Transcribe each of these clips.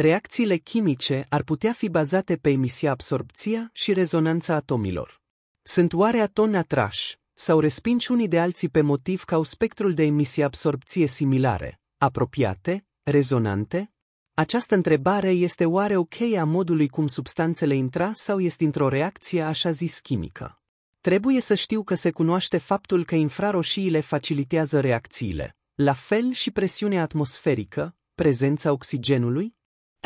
Reacțiile chimice ar putea fi bazate pe emisia-absorpția și rezonanța atomilor. Sunt oare atoni atrași sau respinși unii de alții pe motiv că au spectrul de emisie-absorpție similare, apropiate, rezonante? Această întrebare este oare cheie a modului cum substanțele intra sau este într-o reacție așa zis chimică? Trebuie să știu că se cunoaște faptul că infraroșiile facilitează reacțiile, la fel și presiunea atmosferică, prezența oxigenului,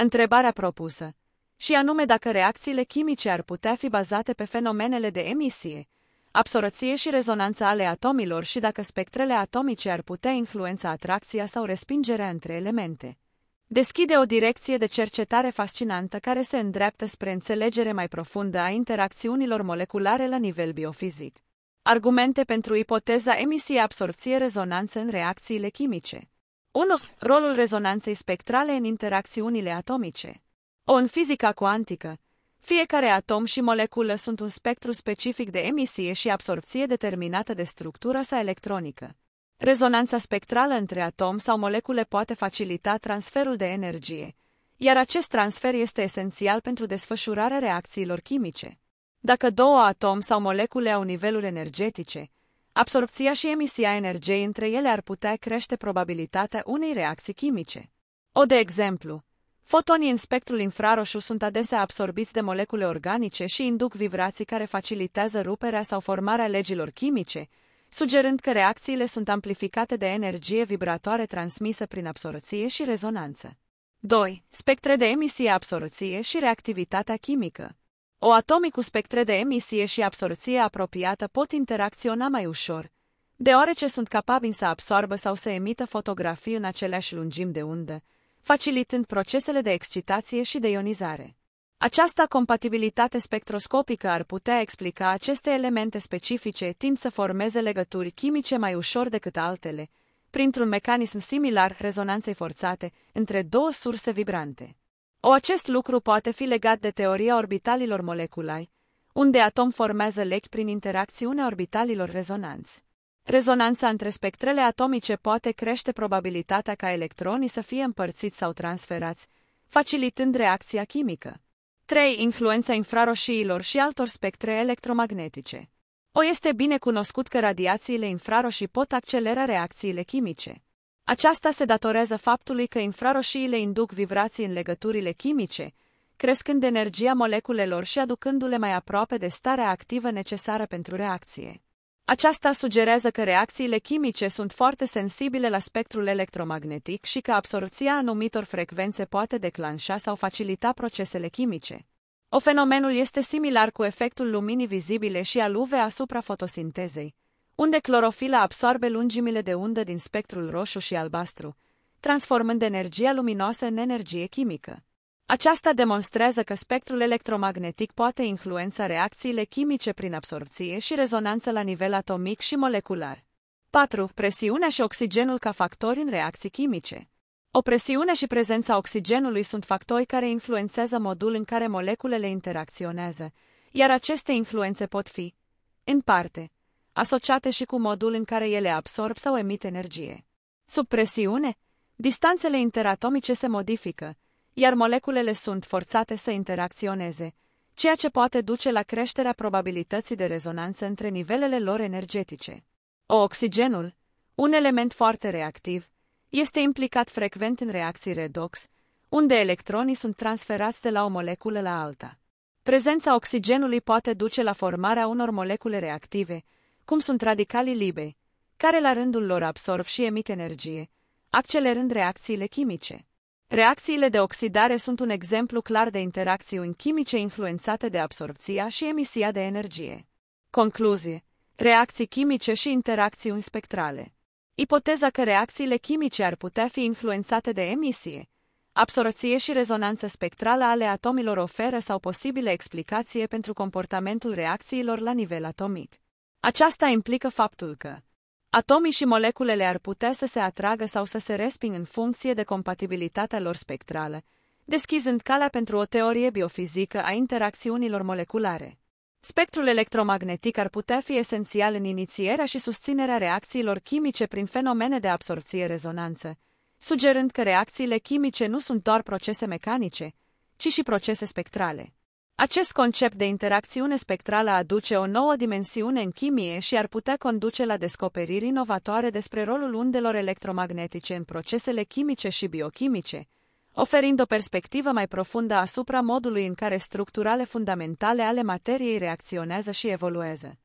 întrebarea propusă, și anume dacă reacțiile chimice ar putea fi bazate pe fenomenele de emisie, absorăție și rezonanță ale atomilor și dacă spectrele atomice ar putea influența atracția sau respingerea între elemente. Deschide o direcție de cercetare fascinantă care se îndreaptă spre înțelegere mai profundă a interacțiunilor moleculare la nivel biofizic. Argumente pentru ipoteza emisie-absorpție-rezonanță în reacțiile chimice. 1. Rolul rezonanței spectrale în interacțiunile atomice. O, în fizica cuantică, fiecare atom și moleculă sunt un spectru specific de emisie și absorpție determinată de structura sa electronică. Rezonanța spectrală între atom sau molecule poate facilita transferul de energie, iar acest transfer este esențial pentru desfășurarea reacțiilor chimice. Dacă două atom sau molecule au niveluri energetice, Absorpția și emisia energiei între ele ar putea crește probabilitatea unei reacții chimice. O de exemplu, fotonii în spectrul infraroșu sunt adesea absorbiți de molecule organice și induc vibrații care facilitează ruperea sau formarea legilor chimice, sugerând că reacțiile sunt amplificate de energie vibratoare transmisă prin absorție și rezonanță. 2. Spectre de emisie, absorție și reactivitatea chimică. O atomii cu spectre de emisie și absorție apropiată pot interacționa mai ușor, deoarece sunt capabili să absorbă sau să emită fotografii în aceleași lungimi de undă, facilitând procesele de excitație și de ionizare. Această compatibilitate spectroscopică ar putea explica aceste elemente specifice tind să formeze legături chimice mai ușor decât altele, printr-un mecanism similar rezonanței forțate între două surse vibrante. O, acest lucru poate fi legat de teoria orbitalilor moleculai, unde atom formează lechi prin interacțiunea orbitalilor rezonanți. Rezonanța între spectrele atomice poate crește probabilitatea ca electronii să fie împărțiți sau transferați, facilitând reacția chimică. 3. Influența infraroșiilor și altor spectre electromagnetice. O este bine cunoscut că radiațiile infraroșii pot accelera reacțiile chimice. Aceasta se datorează faptului că infraroșiile induc vibrații în legăturile chimice, crescând energia moleculelor și aducându-le mai aproape de starea activă necesară pentru reacție. Aceasta sugerează că reacțiile chimice sunt foarte sensibile la spectrul electromagnetic și că absorpția anumitor frecvențe poate declanșa sau facilita procesele chimice. O fenomenul este similar cu efectul luminii vizibile și al UV asupra fotosintezei, unde clorofila absorbe lungimile de undă din spectrul roșu și albastru, transformând energia luminoasă în energie chimică. Aceasta demonstrează că spectrul electromagnetic poate influența reacțiile chimice prin absorpție și rezonanță la nivel atomic și molecular. 4. Presiunea și oxigenul ca factori în reacții chimice. O presiune și prezența oxigenului sunt factori care influențează modul în care moleculele interacționează, iar aceste influențe pot fi, în parte, asociate și cu modul în care ele absorb sau emit energie. Sub presiune, distanțele interatomice se modifică, iar moleculele sunt forțate să interacționeze, ceea ce poate duce la creșterea probabilității de rezonanță între nivelele lor energetice. O, oxigenul, un element foarte reactiv, este implicat frecvent în reacții redox, unde electronii sunt transferați de la o moleculă la alta. Prezența oxigenului poate duce la formarea unor molecule reactive, cum sunt radicalii liberi, care la rândul lor absorb și emit energie, accelerând reacțiile chimice. Reacțiile de oxidare sunt un exemplu clar de interacțiuni chimice influențate de absorpția și emisia de energie. Concluzie. Reacții chimice și interacțiuni spectrale. Ipoteza că reacțiile chimice ar putea fi influențate de emisie, absorție și rezonanță spectrală ale atomilor oferă sau posibile explicație pentru comportamentul reacțiilor la nivel atomic. Aceasta implică faptul că atomii și moleculele ar putea să se atragă sau să se resping în funcție de compatibilitatea lor spectrală, deschizând calea pentru o teorie biofizică a interacțiunilor moleculare. Spectrul electromagnetic ar putea fi esențial în inițierea și susținerea reacțiilor chimice prin fenomene de absorție rezonanță sugerând că reacțiile chimice nu sunt doar procese mecanice, ci și procese spectrale. Acest concept de interacțiune spectrală aduce o nouă dimensiune în chimie și ar putea conduce la descoperiri inovatoare despre rolul undelor electromagnetice în procesele chimice și biochimice, oferind o perspectivă mai profundă asupra modului în care structurale fundamentale ale materiei reacționează și evoluează.